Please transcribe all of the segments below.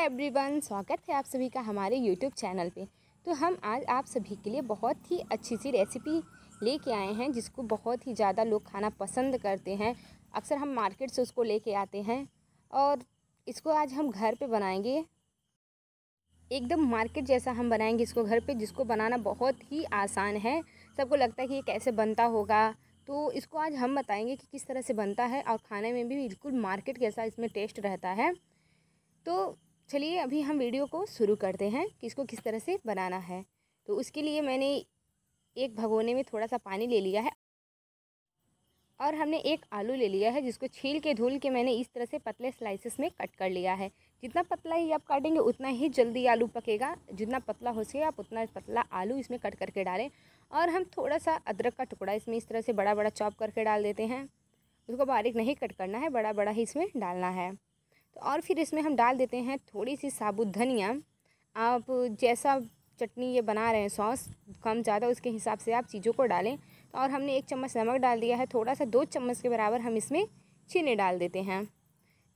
everyone स्वागत है आप सभी का हमारे यूट्यूब चैनल पे तो हम आज आप सभी के लिए बहुत ही अच्छी सी रेसिपी लेके आए हैं जिसको बहुत ही ज़्यादा लोग खाना पसंद करते हैं अक्सर हम मार्केट से उसको लेके आते हैं और इसको आज हम घर पे बनाएंगे एकदम मार्केट जैसा हम बनाएंगे इसको घर पर जिसको बनाना बहुत ही आसान है सबको लगता है कि ये कैसे बनता होगा तो इसको आज हम बताएँगे कि किस तरह से बनता है और खाने में भी बिल्कुल मार्केट जैसा इसमें टेस्ट रहता है तो चलिए अभी हम वीडियो को शुरू करते हैं कि इसको किस तरह से बनाना है तो उसके लिए मैंने एक भगोने में थोड़ा सा पानी ले लिया है और हमने एक आलू ले लिया है जिसको छील के धुल के मैंने इस तरह से पतले स्लाइसेस में कट कर लिया है जितना पतला ही आप काटेंगे उतना ही जल्दी आलू पकेगा जितना पतला हो सके आप उतना पतला आलू इसमें कट करके डालें और हम थोड़ा सा अदरक का टुकड़ा इसमें इस तरह से बड़ा बड़ा चॉप करके डाल देते हैं उसको बारीक नहीं कट करना है बड़ा बड़ा ही इसमें डालना है और फिर इसमें हम डाल देते हैं थोड़ी सी साबुत धनिया आप जैसा चटनी ये बना रहे हैं सॉस कम ज़्यादा उसके हिसाब से आप चीज़ों को डालें और हमने एक चम्मच नमक डाल दिया है थोड़ा सा दो चम्मच के बराबर हम इसमें चीनी डाल देते हैं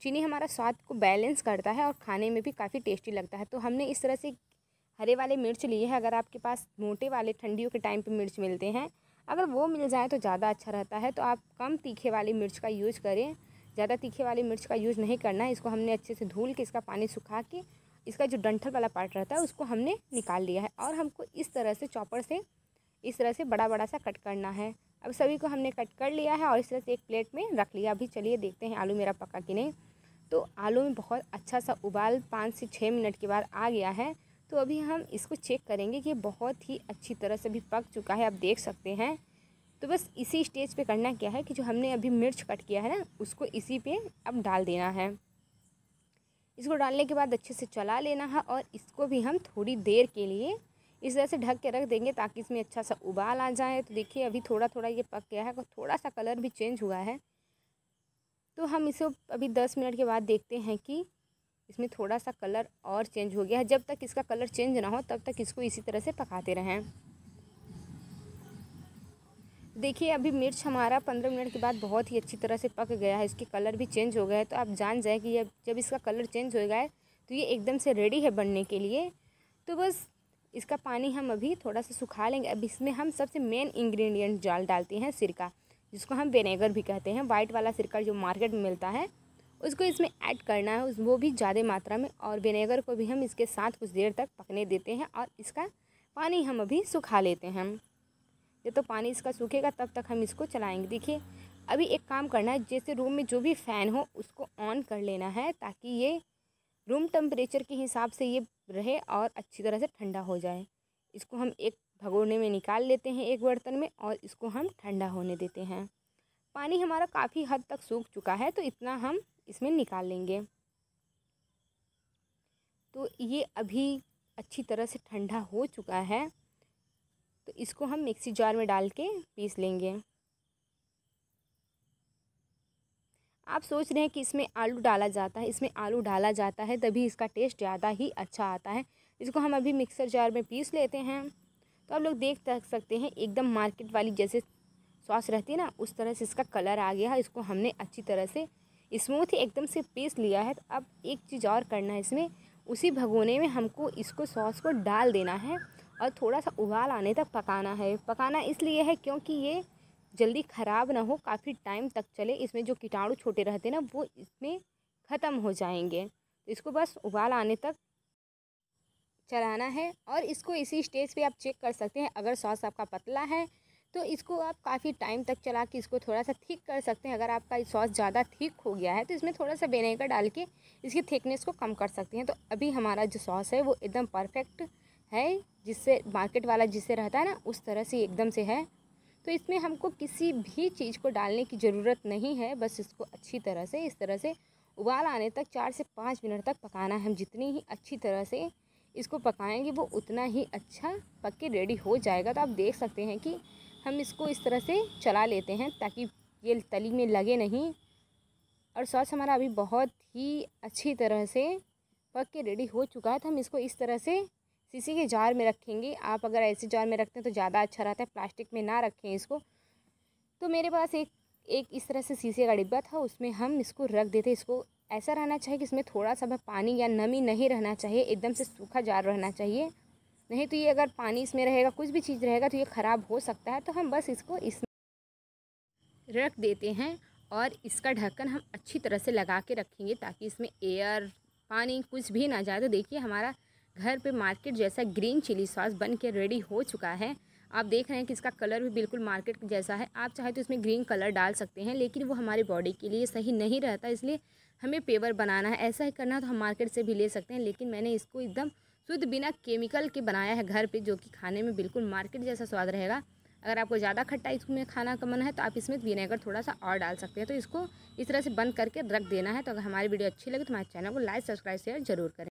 चीनी हमारा स्वाद को बैलेंस करता है और खाने में भी काफ़ी टेस्टी लगता है तो हमने इस तरह से हरे वाले मिर्च लिए हैं अगर आपके पास मोटे वाले ठंडियों के टाइम पर मिर्च मिलते हैं अगर वो मिल जाए तो ज़्यादा अच्छा रहता है तो आप कम तीखे वाली मिर्च का यूज करें ज़्यादा तीखे वाली मिर्च का यूज़ नहीं करना है इसको हमने अच्छे से धुल के इसका पानी सुखा के इसका जो डंठल वाला पार्ट रहता है उसको हमने निकाल लिया है और हमको इस तरह से चॉपर से इस तरह से बड़ा बड़ा सा कट करना है अब सभी को हमने कट कर लिया है और इस तरह से एक प्लेट में रख लिया अभी चलिए देखते हैं आलू मेरा पका कि नहीं तो आलू में बहुत अच्छा सा उबाल पाँच से छः मिनट के बाद आ गया है तो अभी हम इसको चेक करेंगे कि बहुत ही अच्छी तरह से भी पक चुका है आप देख सकते हैं तो बस इसी स्टेज पे करना क्या है कि जो हमने अभी मिर्च कट किया है ना उसको इसी पे अब डाल देना है इसको डालने के बाद अच्छे से चला लेना है और इसको भी हम थोड़ी देर के लिए इस तरह से ढक के रख देंगे ताकि इसमें अच्छा सा उबाल आ जाए तो देखिए अभी थोड़ा थोड़ा ये पक गया है और थोड़ा सा कलर भी चेंज हुआ है तो हम इसे अभी दस मिनट के बाद देखते हैं कि इसमें थोड़ा सा कलर और चेंज हो गया है जब तक इसका कलर चेंज ना हो तब तक इसको इसी तरह से पकाते रहें देखिए अभी मिर्च हमारा पंद्रह मिनट के बाद बहुत ही अच्छी तरह से पक गया है इसके कलर भी चेंज हो गया है तो आप जान जाए कि जब इसका कलर चेंज हो गया है तो ये एकदम से रेडी है बनने के लिए तो बस इसका पानी हम अभी थोड़ा सा सुखा लेंगे अब इसमें हम सबसे मेन इंग्रेडिएंट जाल डालते हैं सिरका जिसको हम विनेगर भी कहते हैं वाइट वाला सिरका जो मार्केट में मिलता है उसको इसमें ऐड करना है वो भी ज़्यादा मात्रा में और विनेगर को भी हम इसके साथ कुछ देर तक पकने देते हैं और इसका पानी हम अभी सुखा लेते हैं जब तक तो पानी इसका सूखेगा तब तक हम इसको चलाएंगे देखिए अभी एक काम करना है जैसे रूम में जो भी फ़ैन हो उसको ऑन कर लेना है ताकि ये रूम टेम्परेचर के हिसाब से ये रहे और अच्छी तरह से ठंडा हो जाए इसको हम एक भगोने में निकाल लेते हैं एक बर्तन में और इसको हम ठंडा होने देते हैं पानी हमारा काफ़ी हद तक सूख चुका है तो इतना हम इसमें निकाल लेंगे तो ये अभी अच्छी तरह से ठंडा हो चुका है तो इसको हम मिक्सी जार में डाल के पीस लेंगे आप सोच रहे हैं कि इसमें आलू डाला जाता है इसमें आलू डाला जाता है तभी इसका टेस्ट ज़्यादा ही अच्छा आता है इसको हम अभी मिक्सर जार में पीस लेते हैं तो आप लोग देख सकते हैं एकदम मार्केट वाली जैसे सॉस रहती है ना उस तरह से इसका कलर आ गया है इसको हमने अच्छी तरह से स्मूथ एकदम से पीस लिया है तो अब एक चीज़ और करना है इसमें उसी भगोने में हमको इसको सॉस को डाल देना है और थोड़ा सा उबाल आने तक पकाना है पकाना इसलिए है क्योंकि ये जल्दी ख़राब ना हो काफ़ी टाइम तक चले इसमें जो कीटाणु छोटे रहते ना वो इसमें ख़त्म हो जाएंगे इसको बस उबाल आने तक चलाना है और इसको इसी स्टेज पे आप चेक कर सकते हैं अगर सॉस आपका पतला है तो इसको आप काफ़ी टाइम तक चला के इसको थोड़ा सा थिक कर सकते हैं अगर आपका सॉस ज़्यादा थिक हो गया है तो इसमें थोड़ा सा विनेगर डाल के इसकी थिकनेस को कम कर सकते हैं तो अभी हमारा जो सॉस है वो एकदम परफेक्ट है जिससे मार्केट वाला जिससे रहता है ना उस तरह से एकदम से है तो इसमें हमको किसी भी चीज़ को डालने की ज़रूरत नहीं है बस इसको अच्छी तरह से इस तरह से उबाल आने तक चार से पाँच मिनट तक पकाना है हम जितनी ही अच्छी तरह से इसको पकाएंगे वो उतना ही अच्छा पक के रेडी हो जाएगा तो आप देख सकते हैं कि हम इसको इस तरह से चला लेते हैं ताकि ये तली में लगे नहीं और सॉस हमारा अभी बहुत ही अच्छी तरह से पक के रेडी हो चुका है तो हम इसको इस तरह से सीसी के जार में रखेंगे आप अगर ऐसे जार में रखते हैं तो ज़्यादा अच्छा रहता है प्लास्टिक में ना रखें इसको तो मेरे पास एक एक इस तरह से शीशे का डिब्बा था उसमें हम इसको रख देते इसको ऐसा रहना चाहिए कि इसमें थोड़ा सा पानी या नमी नहीं रहना चाहिए एकदम से सूखा जार रहना चाहिए नहीं तो ये अगर पानी इसमें रहेगा कुछ भी चीज़ रहेगा तो ये ख़राब हो सकता है तो हम बस इसको इस रख देते हैं और इसका ढक्कन हम अच्छी तरह से लगा के रखेंगे ताकि इसमें एयर पानी कुछ भी ना जाए तो देखिए हमारा घर पे मार्केट जैसा ग्रीन चिली सॉस बन के रेडी हो चुका है आप देख रहे हैं कि इसका कलर भी बिल्कुल मार्केट जैसा है आप चाहे तो इसमें ग्रीन कलर डाल सकते हैं लेकिन वो हमारी बॉडी के लिए सही नहीं रहता इसलिए हमें पेवर बनाना है ऐसा ही करना तो हम मार्केट से भी ले सकते हैं लेकिन मैंने इसको एकदम शुद्ध बिना केमिकल के बनाया है घर पे जो कि खाने में बिल्कुल मार्केट जैसा स्वाद रहेगा अगर आपको ज़्यादा खट्टा इसमें खाना का मन है तो आप इसमें विनेगर थोड़ा सा और डाल सकते हैं तो इसको इस तरह से बंद करके रख देना है तो अगर हमारी वीडियो अच्छी लगे तो हमारे चैनल को लाइक सब्सक्राइब शेयर जरूर करें